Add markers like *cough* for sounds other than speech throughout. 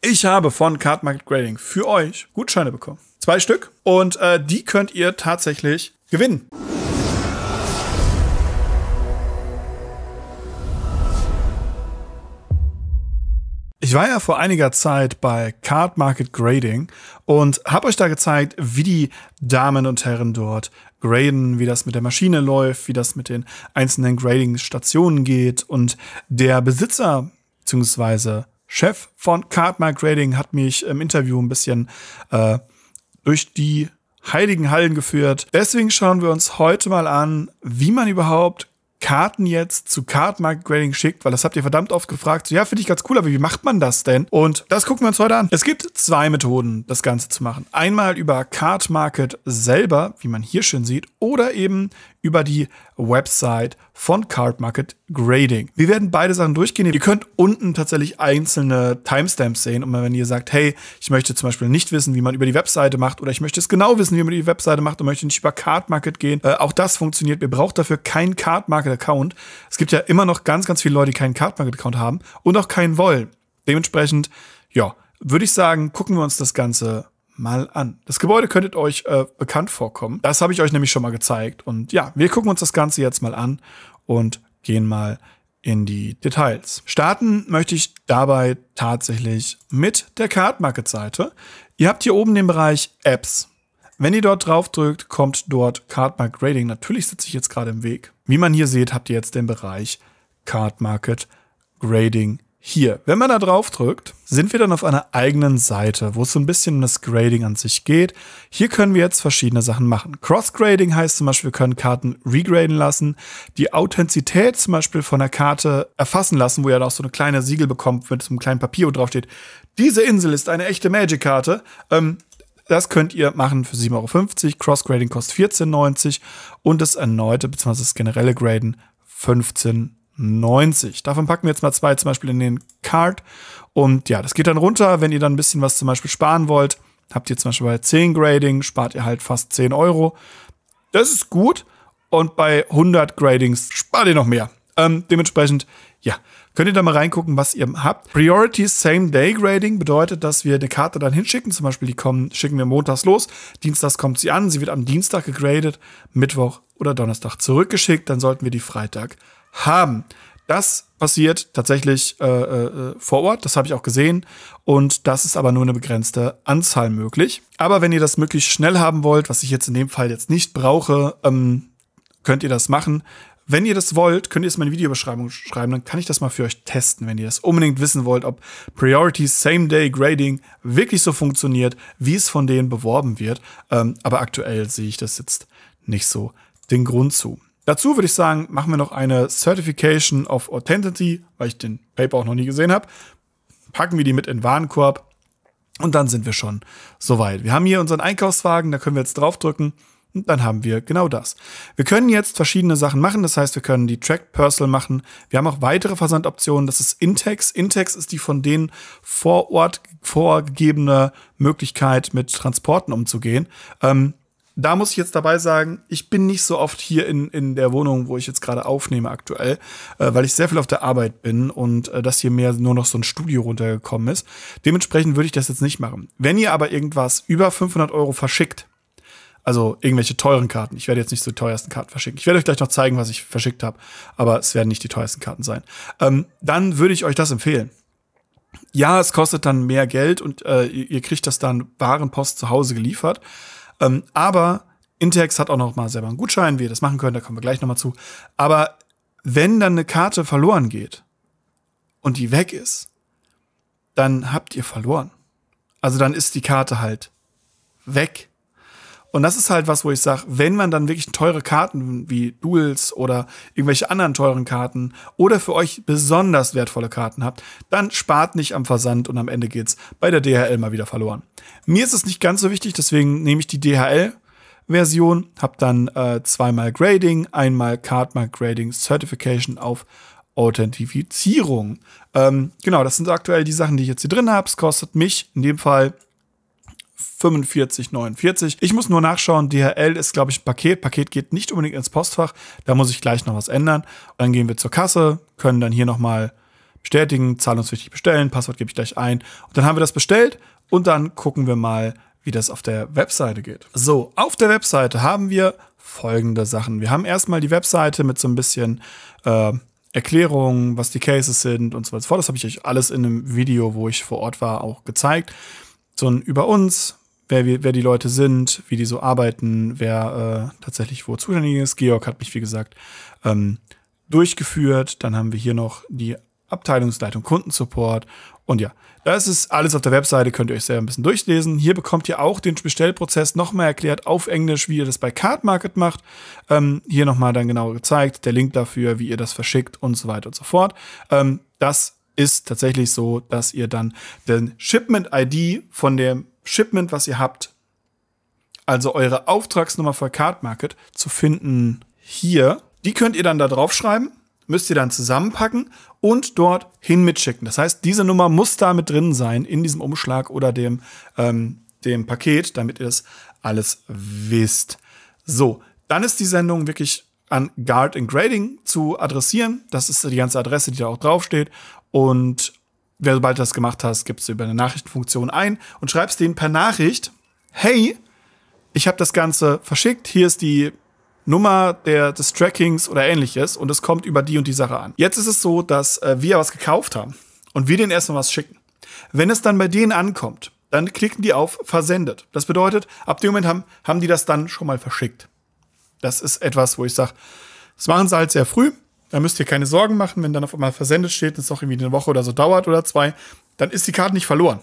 Ich habe von Card Market Grading für euch Gutscheine bekommen. Zwei Stück. Und äh, die könnt ihr tatsächlich gewinnen. Ich war ja vor einiger Zeit bei Card Market Grading und habe euch da gezeigt, wie die Damen und Herren dort graden, wie das mit der Maschine läuft, wie das mit den einzelnen Grading-Stationen geht. Und der Besitzer bzw. Chef von Cardmark Grading hat mich im Interview ein bisschen äh, durch die heiligen Hallen geführt. Deswegen schauen wir uns heute mal an, wie man überhaupt Karten jetzt zu Cardmark Grading schickt, weil das habt ihr verdammt oft gefragt. So, ja, finde ich ganz cool, aber wie macht man das denn? Und das gucken wir uns heute an. Es gibt zwei Methoden, das Ganze zu machen. Einmal über Card Market selber, wie man hier schön sieht, oder eben über die Website von Card Market Grading. Wir werden beide Sachen durchgehen. Ihr könnt unten tatsächlich einzelne Timestamps sehen. Und wenn ihr sagt, hey, ich möchte zum Beispiel nicht wissen, wie man über die Webseite macht oder ich möchte es genau wissen, wie man über die Webseite macht und möchte nicht über Card Market gehen, äh, auch das funktioniert. Ihr braucht dafür keinen Card Market Account. Es gibt ja immer noch ganz, ganz viele Leute, die keinen Card Market Account haben und auch keinen wollen. Dementsprechend, ja, würde ich sagen, gucken wir uns das Ganze mal an. Das Gebäude könntet euch äh, bekannt vorkommen. Das habe ich euch nämlich schon mal gezeigt. Und ja, wir gucken uns das Ganze jetzt mal an und gehen mal in die Details. Starten möchte ich dabei tatsächlich mit der Card Market Seite. Ihr habt hier oben den Bereich Apps. Wenn ihr dort drauf drückt, kommt dort Card Market Grading. Natürlich sitze ich jetzt gerade im Weg. Wie man hier sieht, habt ihr jetzt den Bereich Card Market Grading hier, wenn man da drauf drückt, sind wir dann auf einer eigenen Seite, wo es so ein bisschen um das Grading an sich geht. Hier können wir jetzt verschiedene Sachen machen. Cross-Grading heißt zum Beispiel, wir können Karten regraden lassen, die Authentizität zum Beispiel von der Karte erfassen lassen, wo ihr dann auch so eine kleine Siegel bekommt mit so einem kleinen Papier, wo drauf steht, diese Insel ist eine echte Magic-Karte. Ähm, das könnt ihr machen für 7,50 Euro. Cross-Grading kostet 14,90 Euro und das erneute bzw. das generelle Graden 15,90 90. Davon packen wir jetzt mal zwei zum Beispiel in den Card. Und ja, das geht dann runter. Wenn ihr dann ein bisschen was zum Beispiel sparen wollt, habt ihr zum Beispiel bei 10 Grading, spart ihr halt fast 10 Euro. Das ist gut. Und bei 100 Gradings spart ihr noch mehr. Ähm, dementsprechend, ja, könnt ihr da mal reingucken, was ihr habt. Priority Same Day Grading bedeutet, dass wir eine Karte dann hinschicken. Zum Beispiel, die kommen, schicken wir montags los. Dienstags kommt sie an. Sie wird am Dienstag gegradet. Mittwoch oder Donnerstag zurückgeschickt. Dann sollten wir die Freitag haben. Das passiert tatsächlich äh, äh, vor Ort, das habe ich auch gesehen. Und das ist aber nur eine begrenzte Anzahl möglich. Aber wenn ihr das möglichst schnell haben wollt, was ich jetzt in dem Fall jetzt nicht brauche, ähm, könnt ihr das machen. Wenn ihr das wollt, könnt ihr es in meine Videobeschreibung schreiben, dann kann ich das mal für euch testen, wenn ihr das unbedingt wissen wollt, ob Priority Same Day Grading wirklich so funktioniert, wie es von denen beworben wird. Ähm, aber aktuell sehe ich das jetzt nicht so den Grund zu. Dazu würde ich sagen, machen wir noch eine Certification of Authenticity, weil ich den Paper auch noch nie gesehen habe. Packen wir die mit in den Warenkorb und dann sind wir schon soweit. Wir haben hier unseren Einkaufswagen, da können wir jetzt draufdrücken und dann haben wir genau das. Wir können jetzt verschiedene Sachen machen, das heißt, wir können die Track Personal machen. Wir haben auch weitere Versandoptionen, das ist Intex. Intex ist die von denen vor Ort vorgegebene Möglichkeit, mit Transporten umzugehen. Ähm, da muss ich jetzt dabei sagen, ich bin nicht so oft hier in, in der Wohnung, wo ich jetzt gerade aufnehme aktuell, äh, weil ich sehr viel auf der Arbeit bin und äh, das hier mehr nur noch so ein Studio runtergekommen ist. Dementsprechend würde ich das jetzt nicht machen. Wenn ihr aber irgendwas über 500 Euro verschickt, also irgendwelche teuren Karten, ich werde jetzt nicht so die teuersten Karten verschicken. Ich werde euch gleich noch zeigen, was ich verschickt habe, aber es werden nicht die teuersten Karten sein. Ähm, dann würde ich euch das empfehlen. Ja, es kostet dann mehr Geld und äh, ihr kriegt das dann Warenpost zu Hause geliefert. Ähm, aber Intex hat auch noch mal selber einen Gutschein, wie ihr das machen könnt, da kommen wir gleich noch mal zu. Aber wenn dann eine Karte verloren geht und die weg ist, dann habt ihr verloren. Also dann ist die Karte halt weg. Und das ist halt was, wo ich sage, wenn man dann wirklich teure Karten wie Duels oder irgendwelche anderen teuren Karten oder für euch besonders wertvolle Karten habt, dann spart nicht am Versand und am Ende geht's bei der DHL mal wieder verloren. Mir ist es nicht ganz so wichtig, deswegen nehme ich die DHL. Version, hab dann äh, zweimal Grading, einmal Cardmark Grading Certification auf Authentifizierung. Ähm, genau, das sind aktuell die Sachen, die ich jetzt hier drin habe. Es kostet mich in dem Fall 4549. Ich muss nur nachschauen, DHL ist, glaube ich, ein Paket. Paket geht nicht unbedingt ins Postfach. Da muss ich gleich noch was ändern. Dann gehen wir zur Kasse, können dann hier nochmal bestätigen, zahlungswichtig bestellen, Passwort gebe ich gleich ein. Und dann haben wir das bestellt und dann gucken wir mal, wie das auf der Webseite geht. So, auf der Webseite haben wir folgende Sachen. Wir haben erstmal die Webseite mit so ein bisschen äh, Erklärungen, was die Cases sind und so weiter. Das habe ich euch alles in einem Video, wo ich vor Ort war, auch gezeigt so ein über uns, wer, wer die Leute sind, wie die so arbeiten, wer äh, tatsächlich wo zuständig ist. Georg hat mich, wie gesagt, ähm, durchgeführt. Dann haben wir hier noch die Abteilungsleitung Kundensupport. Und ja, das ist alles auf der Webseite, könnt ihr euch selber ein bisschen durchlesen. Hier bekommt ihr auch den Bestellprozess nochmal erklärt auf Englisch, wie ihr das bei Card Market macht. Ähm, hier nochmal dann genau gezeigt, der Link dafür, wie ihr das verschickt und so weiter und so fort. Ähm, das ist tatsächlich so, dass ihr dann den Shipment-ID von dem Shipment, was ihr habt, also eure Auftragsnummer für Card Market zu finden hier, die könnt ihr dann da draufschreiben, müsst ihr dann zusammenpacken und dort hin mitschicken. Das heißt, diese Nummer muss da mit drin sein in diesem Umschlag oder dem, ähm, dem Paket, damit ihr das alles wisst. So, dann ist die Sendung wirklich an Guard and Grading zu adressieren. Das ist die ganze Adresse, die da auch draufsteht. Und wer, sobald du das gemacht hast, gibst du über eine Nachrichtenfunktion ein und schreibst denen per Nachricht, hey, ich habe das Ganze verschickt, hier ist die Nummer der, des Trackings oder ähnliches und es kommt über die und die Sache an. Jetzt ist es so, dass äh, wir was gekauft haben und wir denen erstmal was schicken. Wenn es dann bei denen ankommt, dann klicken die auf versendet. Das bedeutet, ab dem Moment haben, haben die das dann schon mal verschickt. Das ist etwas, wo ich sage, das machen sie halt sehr früh. Da müsst ihr keine Sorgen machen, wenn dann auf einmal versendet steht und es noch irgendwie eine Woche oder so dauert oder zwei, dann ist die Karte nicht verloren.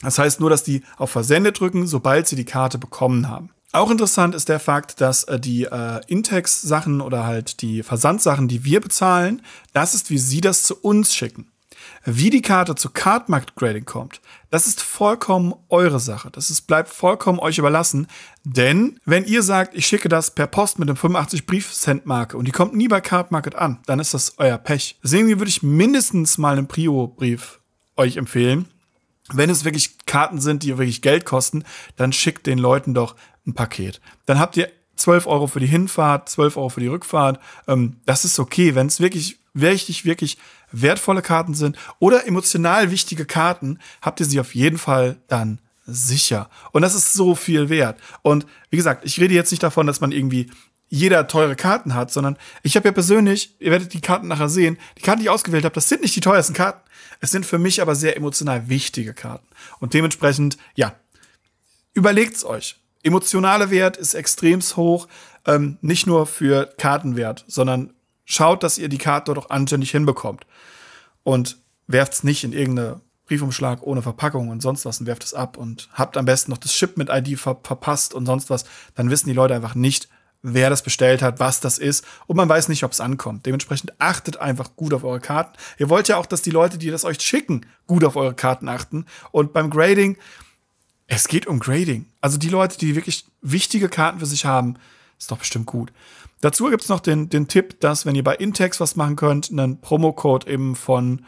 Das heißt nur, dass die auf Versendet drücken, sobald sie die Karte bekommen haben. Auch interessant ist der Fakt, dass äh, die äh, Intex-Sachen oder halt die Versandsachen, die wir bezahlen, das ist, wie sie das zu uns schicken. Wie die Karte zu Kartmarkt-Grading kommt, das ist vollkommen eure Sache. Das ist, bleibt vollkommen euch überlassen. Denn wenn ihr sagt, ich schicke das per Post mit einem 85 brief cent marke und die kommt nie bei Cardmarket an, dann ist das euer Pech. Deswegen würde ich mindestens mal einen Prio-Brief euch empfehlen. Wenn es wirklich Karten sind, die wirklich Geld kosten, dann schickt den Leuten doch ein Paket. Dann habt ihr 12 Euro für die Hinfahrt, 12 Euro für die Rückfahrt. Ähm, das ist okay. Wenn es wirklich richtig, wirklich wertvolle Karten sind oder emotional wichtige Karten, habt ihr sie auf jeden Fall dann sicher. Und das ist so viel wert. Und wie gesagt, ich rede jetzt nicht davon, dass man irgendwie jeder teure Karten hat, sondern ich habe ja persönlich, ihr werdet die Karten nachher sehen, die Karten, die ich ausgewählt habe, das sind nicht die teuersten Karten. Es sind für mich aber sehr emotional wichtige Karten. Und dementsprechend, ja, überlegt es euch. Emotionale Wert ist extrem hoch, ähm, nicht nur für Kartenwert, sondern schaut, dass ihr die Karte auch anständig hinbekommt. Und werft es nicht in irgendeinen Briefumschlag ohne Verpackung und sonst was und werft es ab und habt am besten noch das mit id ver verpasst und sonst was. Dann wissen die Leute einfach nicht, wer das bestellt hat, was das ist und man weiß nicht, ob es ankommt. Dementsprechend achtet einfach gut auf eure Karten. Ihr wollt ja auch, dass die Leute, die das euch schicken, gut auf eure Karten achten. Und beim Grading, es geht um Grading. Also die Leute, die wirklich wichtige Karten für sich haben, ist doch bestimmt gut. Dazu gibt es noch den, den Tipp, dass wenn ihr bei Intex was machen könnt, ein Promocode eben von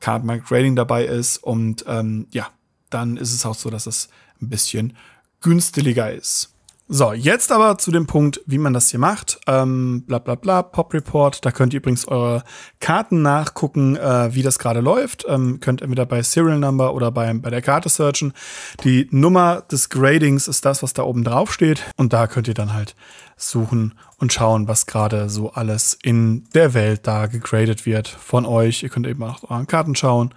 Cardmark Trading dabei ist. Und ähm, ja, dann ist es auch so, dass es ein bisschen günstiger ist. So, jetzt aber zu dem Punkt, wie man das hier macht. Ähm, bla bla bla, Pop Report. Da könnt ihr übrigens eure Karten nachgucken, äh, wie das gerade läuft. Ähm, könnt entweder bei Serial Number oder bei, bei der Karte searchen. Die Nummer des Gradings ist das, was da oben drauf steht. Und da könnt ihr dann halt suchen und schauen, was gerade so alles in der Welt da gegradet wird von euch. Ihr könnt eben auch euren Karten schauen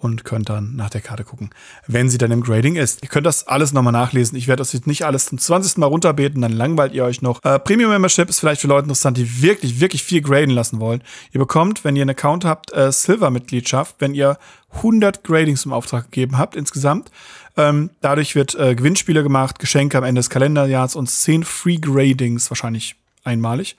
und könnt dann nach der Karte gucken, wenn sie dann im Grading ist. Ihr könnt das alles nochmal nachlesen. Ich werde das jetzt nicht alles zum 20. Mal runterbeten, dann langweilt ihr euch noch. Äh, Premium Membership ist vielleicht für Leute interessant, die wirklich, wirklich viel graden lassen wollen. Ihr bekommt, wenn ihr einen Account habt, äh, Silver-Mitgliedschaft, wenn ihr 100 Gradings im Auftrag gegeben habt insgesamt. Ähm, dadurch wird äh, Gewinnspiele gemacht, Geschenke am Ende des Kalenderjahres und 10 Free Gradings, wahrscheinlich einmalig.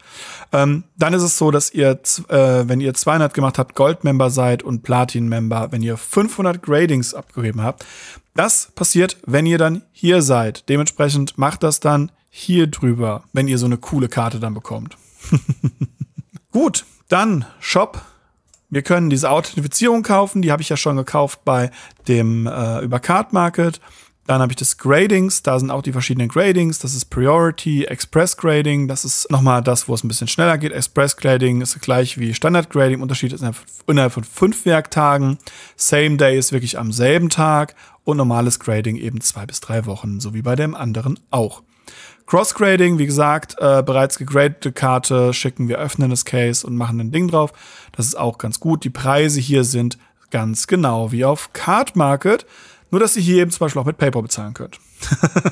Ähm, dann ist es so, dass ihr, äh, wenn ihr 200 gemacht habt, Gold-Member seid und Platin-Member, wenn ihr 500 Gradings abgegeben habt. Das passiert, wenn ihr dann hier seid. Dementsprechend macht das dann hier drüber, wenn ihr so eine coole Karte dann bekommt. *laughs* Gut, dann Shop. Wir können diese Authentifizierung kaufen, die habe ich ja schon gekauft bei dem äh, über Card Market. Dann habe ich das Gradings, da sind auch die verschiedenen Gradings. Das ist Priority, Express Grading, das ist nochmal das, wo es ein bisschen schneller geht. Express Grading ist gleich wie Standard Grading, Unterschied ist innerhalb von fünf Werktagen. Same Day ist wirklich am selben Tag und normales Grading eben zwei bis drei Wochen, so wie bei dem anderen auch. Cross-Grading, wie gesagt, äh, bereits gegradete Karte schicken wir, öffnen das Case und machen ein Ding drauf. Das ist auch ganz gut. Die Preise hier sind ganz genau wie auf Card Market. Nur, dass ihr hier eben zum Beispiel auch mit PayPal bezahlen könnt.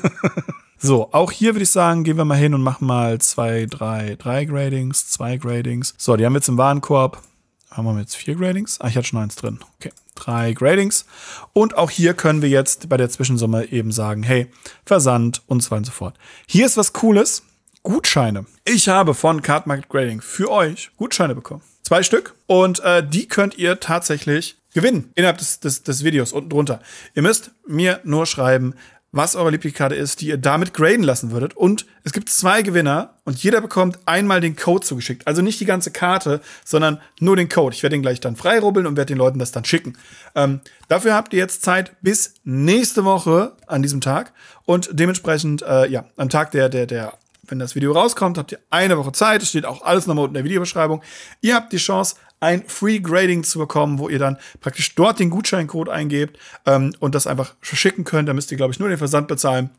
*laughs* so, auch hier würde ich sagen, gehen wir mal hin und machen mal zwei, drei, drei Gradings, zwei Gradings. So, die haben wir jetzt im Warenkorb. Haben wir jetzt vier Gradings? Ah, ich hatte schon eins drin. Okay, drei Gradings. Und auch hier können wir jetzt bei der Zwischensumme eben sagen, hey, Versand und so weiter und so fort. Hier ist was Cooles. Gutscheine. Ich habe von Card Market Grading für euch Gutscheine bekommen. Zwei Stück. Und äh, die könnt ihr tatsächlich gewinnen innerhalb des, des, des Videos unten drunter. Ihr müsst mir nur schreiben, was eure Lieblingskarte ist, die ihr damit graden lassen würdet. Und es gibt zwei Gewinner und jeder bekommt einmal den Code zugeschickt. Also nicht die ganze Karte, sondern nur den Code. Ich werde ihn gleich dann freirubbeln und werde den Leuten das dann schicken. Ähm, dafür habt ihr jetzt Zeit bis nächste Woche an diesem Tag und dementsprechend, äh, ja, am Tag der, der, der wenn das Video rauskommt, habt ihr eine Woche Zeit. Es steht auch alles nochmal unten in der Videobeschreibung. Ihr habt die Chance, ein Free Grading zu bekommen, wo ihr dann praktisch dort den Gutscheincode eingebt ähm, und das einfach verschicken könnt. Da müsst ihr, glaube ich, nur den Versand bezahlen.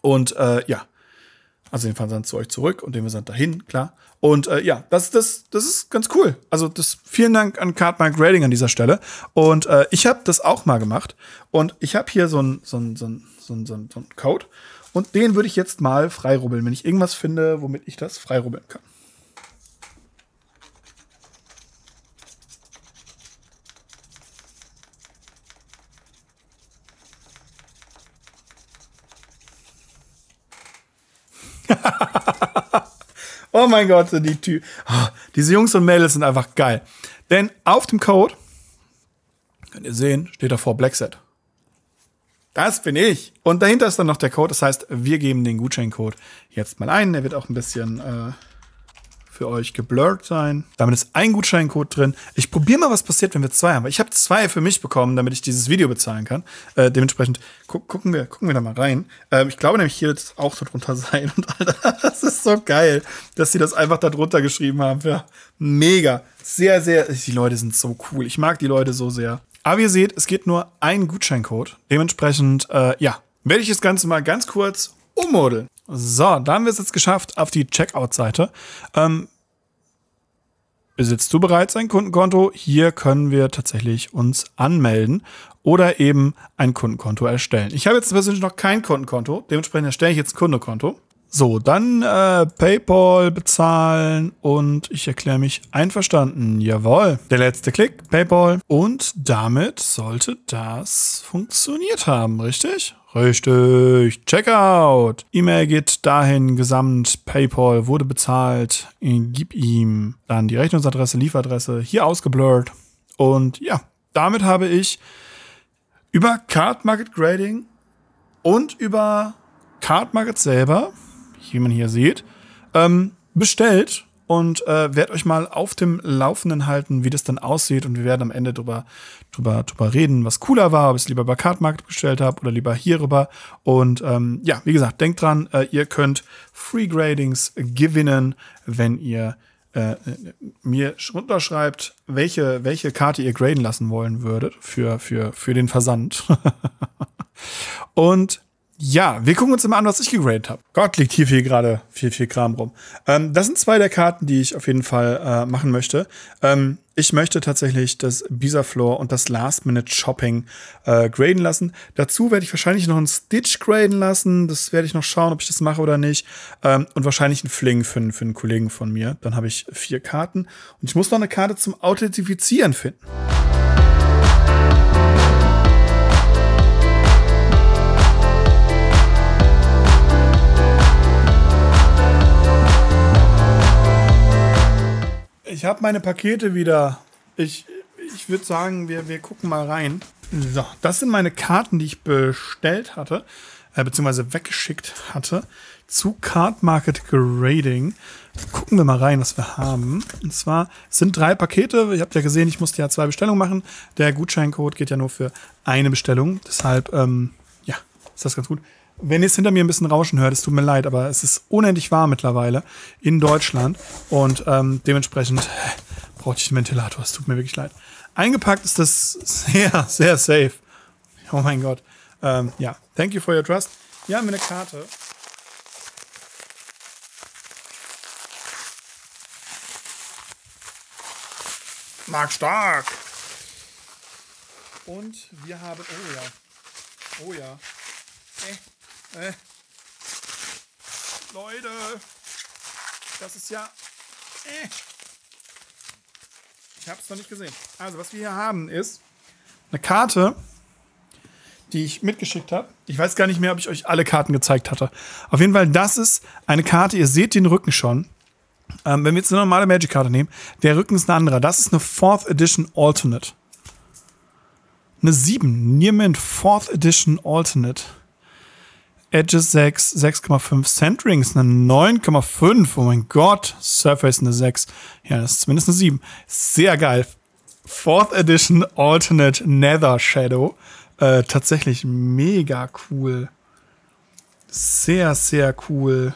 Und äh, ja, also den Versand zu euch zurück und den Versand dahin, klar. Und äh, ja, das, das, das ist ganz cool. Also das, vielen Dank an Cardmark Grading an dieser Stelle. Und äh, ich habe das auch mal gemacht. Und ich habe hier so einen so so so so Code. Und den würde ich jetzt mal freirubbeln, wenn ich irgendwas finde, womit ich das freirubbeln kann. *laughs* oh mein Gott, die Tür. Oh, diese Jungs und Mädels sind einfach geil. Denn auf dem Code, könnt ihr sehen, steht davor Blackset. Das bin ich. Und dahinter ist dann noch der Code. Das heißt, wir geben den Gutscheincode jetzt mal ein. Der wird auch ein bisschen äh, für euch geblurrt sein. Damit ist ein Gutscheincode drin. Ich probiere mal, was passiert, wenn wir zwei haben. Ich habe zwei für mich bekommen, damit ich dieses Video bezahlen kann. Äh, dementsprechend gu gucken, wir, gucken wir da mal rein. Ähm, ich glaube nämlich, hier wird es auch so drunter *laughs* sein. Und Alter, das ist so geil, dass sie das einfach da drunter geschrieben haben. Ja, mega. Sehr, sehr. Die Leute sind so cool. Ich mag die Leute so sehr. Aber ihr seht, es geht nur ein Gutscheincode. Dementsprechend, äh, ja, werde ich das Ganze mal ganz kurz ummodeln. So, da haben wir es jetzt geschafft auf die Checkout-Seite. Ähm, besitzt du bereits ein Kundenkonto? Hier können wir tatsächlich uns anmelden oder eben ein Kundenkonto erstellen. Ich habe jetzt persönlich noch kein Kundenkonto, dementsprechend erstelle ich jetzt ein Kundenkonto. So, dann äh, PayPal bezahlen und ich erkläre mich einverstanden. Jawohl. Der letzte Klick, PayPal. Und damit sollte das funktioniert haben, richtig? Richtig. Checkout. E-Mail geht dahin. Gesamt. PayPal wurde bezahlt. Gib ihm dann die Rechnungsadresse, Lieferadresse hier ausgeblurrt. Und ja, damit habe ich über Card Market Grading und über Card Market selber wie man hier sieht, ähm, bestellt und äh, werde euch mal auf dem Laufenden halten, wie das dann aussieht. Und wir werden am Ende drüber, drüber, drüber reden, was cooler war, ob ich es lieber bei Kartmarkt bestellt habe oder lieber hierüber. Und ähm, ja, wie gesagt, denkt dran, äh, ihr könnt Free Gradings gewinnen, wenn ihr äh, mir runterschreibt, welche, welche Karte ihr graden lassen wollen würdet für, für, für den Versand. *laughs* und ja, wir gucken uns immer an, was ich gegradet habe. Gott, liegt hier viel gerade viel, viel Kram rum. Ähm, das sind zwei der Karten, die ich auf jeden Fall äh, machen möchte. Ähm, ich möchte tatsächlich das Bisa-Floor und das Last-Minute-Shopping äh, graden lassen. Dazu werde ich wahrscheinlich noch einen Stitch graden lassen. Das werde ich noch schauen, ob ich das mache oder nicht. Ähm, und wahrscheinlich einen Fling für, für einen Kollegen von mir. Dann habe ich vier Karten. Und ich muss noch eine Karte zum Authentifizieren finden. Ich habe meine Pakete wieder. Ich, ich würde sagen, wir, wir gucken mal rein. So, das sind meine Karten, die ich bestellt hatte, äh, beziehungsweise weggeschickt hatte, zu Card Market Grading. Gucken wir mal rein, was wir haben. Und zwar sind drei Pakete. Ihr habt ja gesehen, ich musste ja zwei Bestellungen machen. Der Gutscheincode geht ja nur für eine Bestellung. Deshalb, ähm, ja, ist das ganz gut wenn ihr es hinter mir ein bisschen rauschen hört, es tut mir leid, aber es ist unendlich warm mittlerweile in Deutschland und ähm, dementsprechend brauchte ich einen Ventilator. Es tut mir wirklich leid. Eingepackt ist das sehr, sehr safe. Oh mein Gott. Ähm, ja, thank you for your trust. Hier haben wir eine Karte. Mark Stark. Und wir haben. Oh ja. Oh ja. Eh. Äh. Leute, das ist ja. Äh. Ich habe es noch nicht gesehen. Also, was wir hier haben, ist eine Karte, die ich mitgeschickt habe. Ich weiß gar nicht mehr, ob ich euch alle Karten gezeigt hatte. Auf jeden Fall, das ist eine Karte. Ihr seht den Rücken schon. Ähm, wenn wir jetzt eine normale Magic-Karte nehmen, der Rücken ist eine andere. Das ist eine Fourth Edition Alternate. Eine 7. Nearmint Fourth Edition Alternate. Edges 6, 6,5. Centrings eine 9,5. Oh mein Gott. Surface eine 6. Ja, das ist zumindest eine 7. Sehr geil. Fourth Edition Alternate Nether Shadow. Äh, tatsächlich mega cool. Sehr, sehr cool.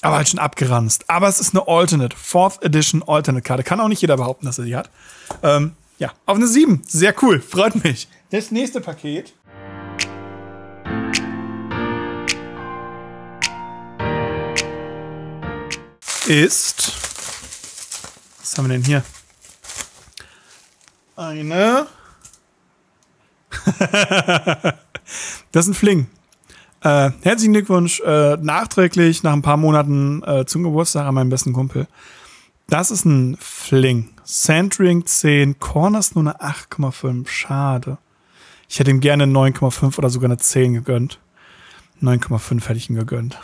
Aber halt schon abgeranzt. Aber es ist eine Alternate. Fourth Edition Alternate Karte. Kann auch nicht jeder behaupten, dass er die hat. Ähm, ja, auf eine 7. Sehr cool. Freut mich. Das nächste Paket ist. Was haben wir denn hier? Eine. *laughs* das ist ein Fling. Äh, herzlichen Glückwunsch äh, nachträglich nach ein paar Monaten äh, zum Geburtstag an meinen besten Kumpel. Das ist ein Fling. Centering 10, Corners nur eine 8,5. Schade. Ich hätte ihm gerne 9,5 oder sogar eine 10 gegönnt. 9,5 hätte ich ihm gegönnt.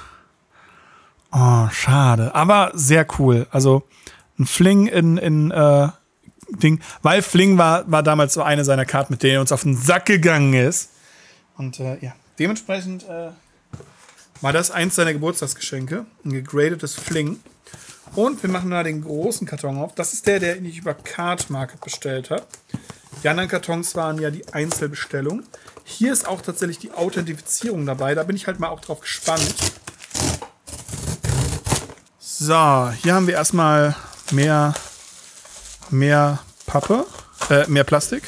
Oh, schade. Aber sehr cool. Also ein Fling in, in äh, Ding. Weil Fling war, war damals so eine seiner Karten, mit denen er uns auf den Sack gegangen ist. Und äh, ja, dementsprechend äh, war das eins seiner Geburtstagsgeschenke. Ein gegradetes Fling. Und wir machen da den großen Karton auf. Das ist der, den ich über Card Market bestellt habe. Die anderen Kartons waren ja die Einzelbestellung. Hier ist auch tatsächlich die Authentifizierung dabei. Da bin ich halt mal auch drauf gespannt. So, hier haben wir erstmal mehr, mehr Pappe, äh, mehr Plastik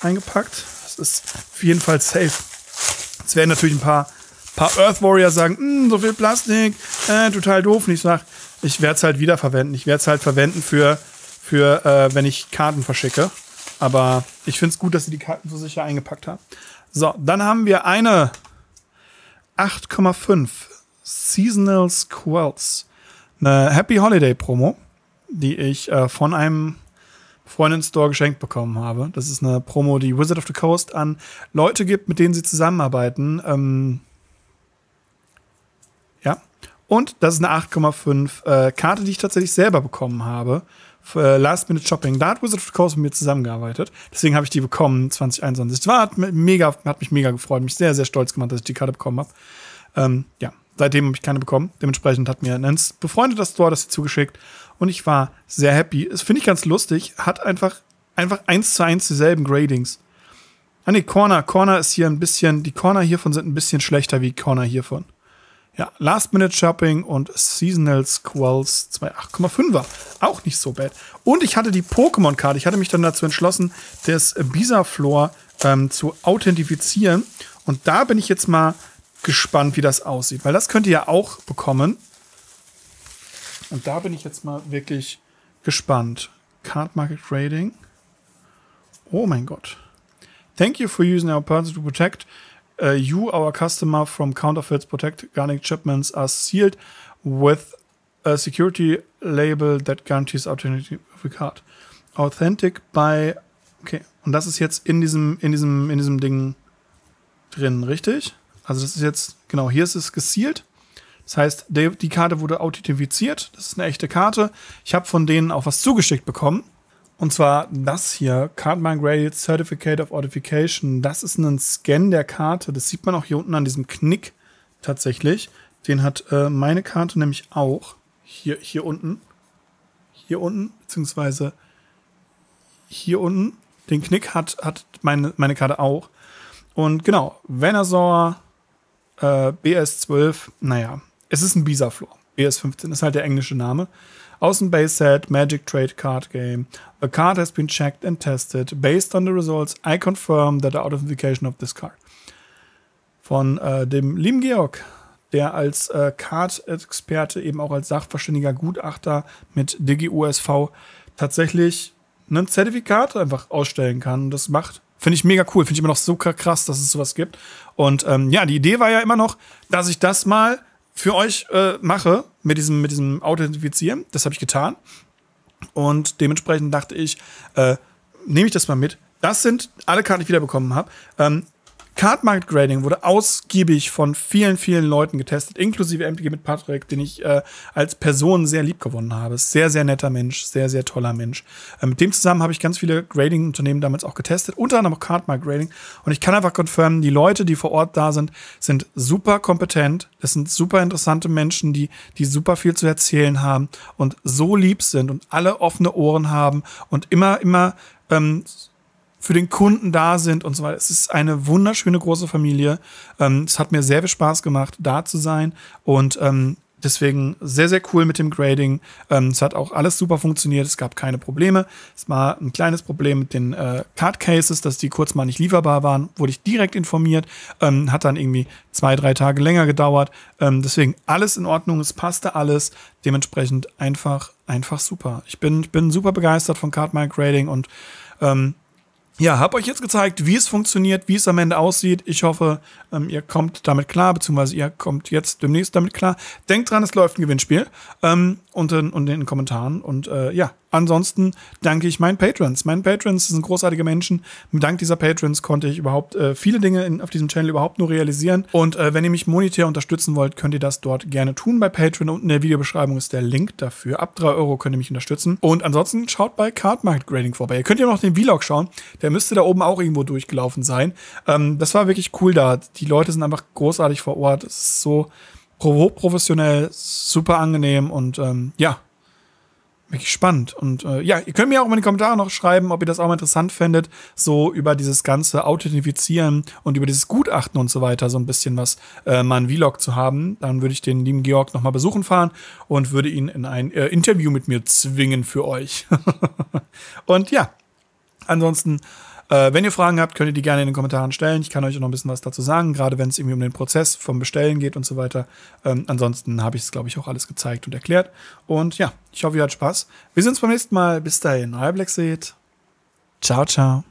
eingepackt. Das ist auf jeden Fall safe. Jetzt werden natürlich ein paar, paar Earth Warrior sagen, hm, so viel Plastik, äh, total doof. Und ich sage, ich werde es halt wiederverwenden. Ich werde es halt verwenden für, für äh, wenn ich Karten verschicke. Aber ich finde es gut, dass sie die Karten so sicher eingepackt haben. So, dann haben wir eine 8,5 Seasonal Squells eine Happy Holiday Promo, die ich äh, von einem Freundin-Store geschenkt bekommen habe. Das ist eine Promo, die Wizard of the Coast an Leute gibt, mit denen sie zusammenarbeiten. Ähm ja. Und das ist eine 8,5 äh, Karte, die ich tatsächlich selber bekommen habe. Für äh, Last Minute Shopping. Da hat Wizard of the Coast mit mir zusammengearbeitet. Deswegen habe ich die bekommen 2021. Das war, hat, mega, hat mich mega gefreut, mich sehr, sehr stolz gemacht, dass ich die Karte bekommen habe. Ähm, ja, seitdem habe ich keine bekommen. Dementsprechend hat mir ein befreundeter Store das zugeschickt und ich war sehr happy. Das finde ich ganz lustig. Hat einfach, einfach eins zu eins dieselben Gradings. Ah nee, Corner. Corner ist hier ein bisschen, die Corner hiervon sind ein bisschen schlechter wie Corner hiervon. Ja, Last-Minute-Shopping und Seasonal Squalls 2,8,5er. Auch nicht so bad. Und ich hatte die Pokémon-Karte. Ich hatte mich dann dazu entschlossen, das Bisa-Floor ähm, zu authentifizieren. Und da bin ich jetzt mal gespannt, wie das aussieht, weil das könnt ihr ja auch bekommen. Und da bin ich jetzt mal wirklich gespannt. Card Market Trading. Oh mein Gott. Thank you for using our parts to protect uh, you, our customer, from counterfeits. Protect Garnic shipments are sealed with a security label that guarantees authenticity of the card. Authentic by. Okay, und das ist jetzt in diesem, in diesem, in diesem Ding drin, richtig? Also das ist jetzt, genau, hier ist es gesealed. Das heißt, die Karte wurde authentifiziert. Das ist eine echte Karte. Ich habe von denen auch was zugeschickt bekommen. Und zwar das hier, Card Migrated Certificate of Authentication. Das ist ein Scan der Karte. Das sieht man auch hier unten an diesem Knick tatsächlich. Den hat äh, meine Karte nämlich auch. Hier, hier unten. Hier unten, beziehungsweise hier unten. Den Knick hat, hat meine, meine Karte auch. Und genau, Venazor äh, BS12, naja, es ist ein Bisa-Floor. BS15 ist halt der englische Name. Außen Base Set, Magic Trade Card Game. The card has been checked and tested. Based on the results, I confirm that the authentication of this card. Von äh, dem lieben Georg, der als äh, Card-Experte, eben auch als sachverständiger Gutachter mit DigiUSV tatsächlich ein Zertifikat einfach ausstellen kann. Das macht Finde ich mega cool. Finde ich immer noch so krass, dass es sowas gibt. Und ähm, ja, die Idee war ja immer noch, dass ich das mal für euch äh, mache mit diesem, mit diesem Authentifizieren. Das habe ich getan. Und dementsprechend dachte ich, äh, nehme ich das mal mit. Das sind alle Karten, die ich wiederbekommen habe. Ähm, Card Market Grading wurde ausgiebig von vielen, vielen Leuten getestet, inklusive MPG mit Patrick, den ich äh, als Person sehr lieb gewonnen habe. Sehr, sehr netter Mensch, sehr, sehr toller Mensch. Äh, mit dem zusammen habe ich ganz viele Grading-Unternehmen damals auch getestet, unter anderem auch Card Market Grading. Und ich kann einfach konfirmen, die Leute, die vor Ort da sind, sind super kompetent. Das sind super interessante Menschen, die, die super viel zu erzählen haben und so lieb sind und alle offene Ohren haben und immer, immer ähm, für den Kunden da sind und so weiter. Es ist eine wunderschöne große Familie. Ähm, es hat mir sehr viel Spaß gemacht, da zu sein und ähm, Deswegen sehr, sehr cool mit dem Grading. Ähm, es hat auch alles super funktioniert. Es gab keine Probleme. Es war ein kleines Problem mit den äh, Card Cases, dass die kurz mal nicht lieferbar waren. Wurde ich direkt informiert. Ähm, hat dann irgendwie zwei, drei Tage länger gedauert. Ähm, deswegen alles in Ordnung. Es passte alles. Dementsprechend einfach, einfach super. Ich bin, ich bin super begeistert von Card My Grading und ähm, ja, habe euch jetzt gezeigt, wie es funktioniert, wie es am Ende aussieht. Ich hoffe, ähm, ihr kommt damit klar, beziehungsweise ihr kommt jetzt demnächst damit klar. Denkt dran, es läuft ein Gewinnspiel. Ähm, unten, unten in den Kommentaren. Und äh, ja, ansonsten danke ich meinen Patrons. Meine Patrons sind großartige Menschen. Dank dieser Patrons konnte ich überhaupt äh, viele Dinge in, auf diesem Channel überhaupt nur realisieren. Und äh, wenn ihr mich monetär unterstützen wollt, könnt ihr das dort gerne tun bei Patreon. Unten in der Videobeschreibung ist der Link dafür. Ab 3 Euro könnt ihr mich unterstützen. Und ansonsten schaut bei Card Market Grading vorbei. Ihr könnt ja noch den Vlog schauen. Der müsste da oben auch irgendwo durchgelaufen sein. Ähm, das war wirklich cool da. Die Leute sind einfach großartig vor Ort. Es ist so professionell, super angenehm und ähm, ja, wirklich spannend. Und äh, ja, ihr könnt mir auch mal in die Kommentare noch schreiben, ob ihr das auch mal interessant findet, so über dieses ganze Authentifizieren und über dieses Gutachten und so weiter so ein bisschen was, äh, mal ein Vlog zu haben. Dann würde ich den lieben Georg nochmal besuchen fahren und würde ihn in ein äh, Interview mit mir zwingen für euch. *laughs* und ja, ansonsten äh, wenn ihr Fragen habt, könnt ihr die gerne in den Kommentaren stellen. Ich kann euch auch noch ein bisschen was dazu sagen, gerade wenn es irgendwie um den Prozess vom Bestellen geht und so weiter. Ähm, ansonsten habe ich es, glaube ich, auch alles gezeigt und erklärt. Und ja, ich hoffe, ihr hattet Spaß. Wir sehen uns beim nächsten Mal. Bis dahin, euer Black Seed. Ciao, ciao.